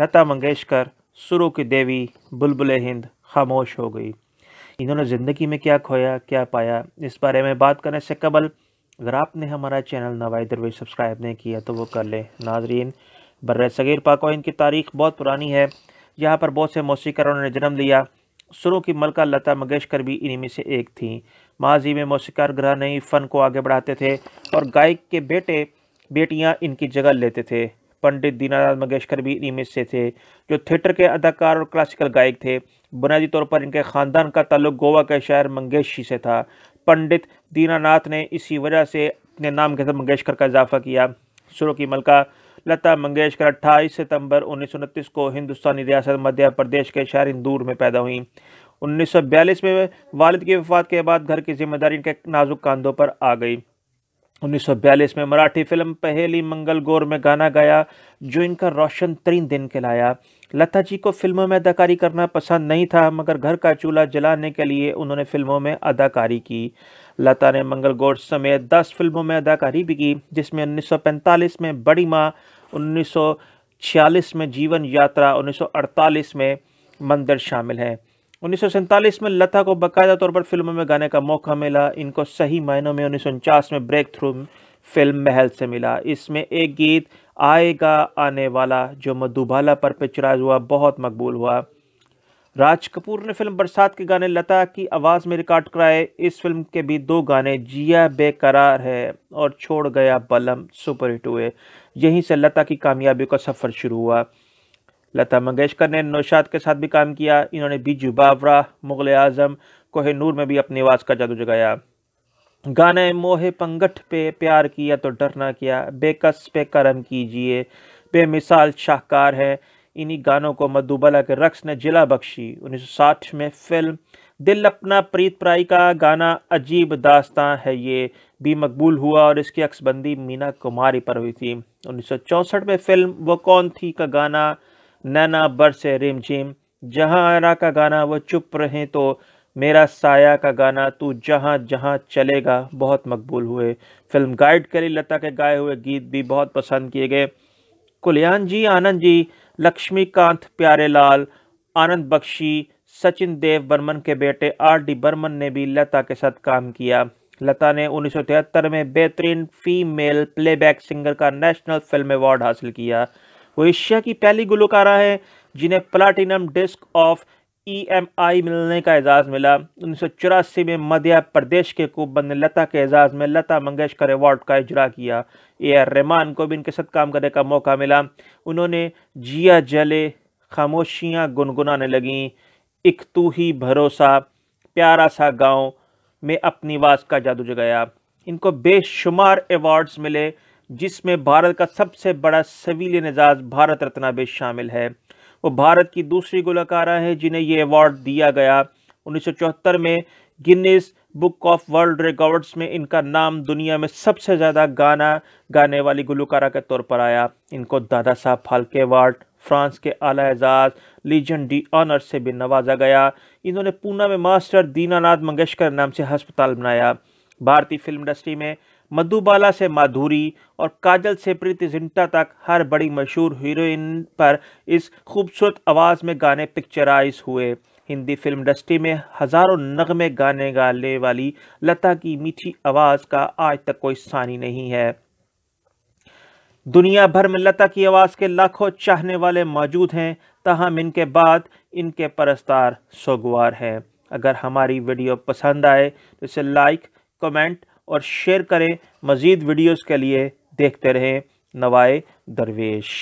लता मंगेशकर सुरु की देवी बुलबुल हिंद खामोश हो गई इन्होंने ज़िंदगी में क्या खोया क्या पाया इस बारे में बात करने से कबल अगर आपने हमारा चैनल नवाई दरवे सब्सक्राइब नहीं किया तो वो कर लें नाजरीन बर्र सगीर पाको इनकी तारीख बहुत पुरानी है यहाँ पर बहुत से मौसीकरों ने जन्म लिया शुरू की मलका लता मंगेशकर भी इन्हीं में से एक थी माजी में मौसीकार ग्रह नहीं फ़न को आगे बढ़ाते थे और गायक के बेटे बेटियाँ इनकी जगह लेते थे पंडित दीनानाथ मंगेशकर भी में से थे जो थिएटर के अदाकार और क्लासिकल गायक थे बुनियादी तौर पर इनके ख़ानदान का ताल्लुक गोवा के शहर मंगेशी से था पंडित दीनानाथ ने इसी वजह से अपने नाम के साथ मंगेशकर का इजाफा किया सुरों की मलका लता मंगेशकर अट्ठाईस सितंबर उन्नीस को हिंदुस्तानी रियासत मध्य प्रदेश के शहर इंदूर में पैदा हुई 1942 में वालिद की वफात के बाद घर की जिम्मेदारी इनके नाजुक कांधों पर आ गई 1942 में मराठी फिल्म पहेली मंगल गौर में गाना गाया जो इनका रोशन तरीन दिन कहलाया लता जी को फिल्मों में अदाकारी करना पसंद नहीं था मगर घर का चूल्हा जलाने के लिए उन्होंने फिल्मों में अदाकारी की लता ने मंगल गौर समेत 10 फिल्मों में अदाकारी भी की जिसमें 1945 में बड़ी माँ 1946 में जीवन यात्रा 1948 में मंदिर शामिल हैं उन्नीस में लता को बाकायदा तौर पर फिल्मों में गाने का मौका मिला इनको सही मायनों में उन्नीस में ब्रेक थ्रू फिल्म महल से मिला इसमें एक गीत आएगा आने वाला जो मधुबाला पर पिक्चराइज हुआ बहुत मकबूल हुआ राज कपूर ने फिल्म बरसात के गाने लता की आवाज़ में रिकॉर्ड कराए इस फिल्म के भी दो गाने जिया बेकरार है और छोड़ गया बलम सुपरहिट हुए यहीं से लता की कामयाबी का सफ़र शुरू हुआ लता मंगेशकर ने नौशाद के साथ भी काम किया इन्होंने बीजू बावरा मुगल आजम कोहे नूर में भी अपनी आवाज़ का जादू जगाया गाने मोहे पंगठ पे प्यार किया तो डरना किया बेकस पे करम कीजिए बेमिसाल शाहकार है इन्हीं गानों को मधुबला के रक्स ने जिला बख्शी 1960 में फिल्म दिल अपना प्रीत प्राई का गाना अजीब दास्तां है ये भी मकबूल हुआ और इसकी अक्सबंदी मीना कुमारी पर हुई थी 1964 में फिल्म वो कौन थी का गाना नैना बरस रिम झिम जहाँ आरा का गाना वो चुप रहे तो मेरा साया का गाना तू जहाँ जहाँ चलेगा बहुत मकबूल हुए फिल्म गाइड के लिए लता के गाए हुए गीत भी बहुत पसंद किए गए कुलियान जी आनंद जी लक्ष्मीकांत प्यारे लाल आनंद बख्शी सचिन देव बर्मन के बेटे आर डी बर्मन ने भी लता के साथ काम किया लता ने उन्नीस में बेहतरीन फीमेल प्लेबैक सिंगर का नेशनल फिल्म अवार्ड हासिल किया वो एशिया की पहली गुलकारा है जिन्हें platinum disc of EMI e मिलने का एजाज़ मिला उन्नीस में मध्य प्रदेश के कुबन ने लता के एजाज़ में लता मंगेशकर अवार्ड का इजरा किया ए आर रहमान को भी इनके साथ काम करने का मौका मिला उन्होंने जिया जले खामोशियाँ गुनगुनाने लगीं एक तू ही भरोसा प्यारा सा गांव में अपनी आवाज़ का जादू जगाया इनको बेशुमार अवार्ड्स मिले जिसमें भारत का सबसे बड़ा सवील निजाज भारत भी शामिल है वो भारत की दूसरी गुलकारा है जिन्हें ये अवार्ड दिया गया चौहत्तर में Guinness book of world records में इनका नाम दुनिया में सबसे ज़्यादा गाना गाने वाली गुलकारा के तौर पर आया इनको दादा साहब फालके अवार्ड फ्रांस के आला एजाज लीजन डी ऑनर से भी नवाजा गया इन्होंने पूना में मास्टर दीनानाथ मंगेशकर नाम से हस्पताल बनाया भारतीय फिल्म इंडस्ट्री में मधुबाला से माधुरी और काजल से प्रीति जिंटा तक हर बड़ी मशहूर हीरोइन पर इस खूबसूरत आवाज़ में गाने पिक्चराइज हुए हिंदी फिल्म इंडस्ट्री में हज़ारों नगमे गाने गाने वाली लता की मीठी आवाज़ का आज तक कोई सानी नहीं है दुनिया भर में लता की आवाज़ के लाखों चाहने वाले मौजूद हैं ताहम इनके बाद इनके परस्तार सोगवार हैं अगर हमारी वीडियो पसंद आए तो इसे लाइक कमेंट और शेयर करें मज़ीद वीडियोज़ के लिए देखते रहें नवाए दरवेश